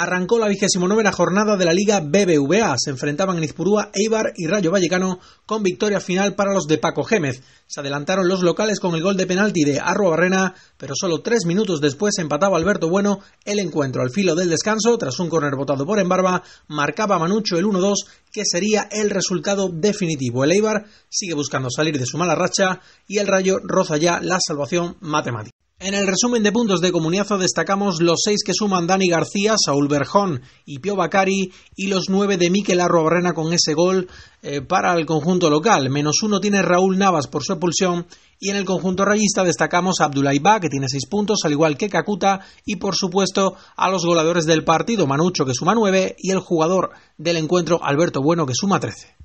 Arrancó la vigésimo novena jornada de la Liga BBVA. Se enfrentaban en Izpurúa, Eibar y Rayo Vallecano con victoria final para los de Paco Gémez. Se adelantaron los locales con el gol de penalti de Arrua Barrena, pero solo tres minutos después empataba Alberto Bueno el encuentro. Al filo del descanso, tras un córner botado por Embarba, marcaba Manucho el 1-2, que sería el resultado definitivo. El Eibar sigue buscando salir de su mala racha y el Rayo roza ya la salvación matemática. En el resumen de puntos de Comuniazo destacamos los seis que suman Dani García, Saúl Berjón y Pio Bacari y los nueve de Miquel Arrobarrena con ese gol eh, para el conjunto local. Menos uno tiene Raúl Navas por su expulsión y en el conjunto rayista destacamos a Abdullah que tiene seis puntos al igual que Kakuta y por supuesto a los goleadores del partido Manucho que suma nueve y el jugador del encuentro Alberto Bueno que suma trece.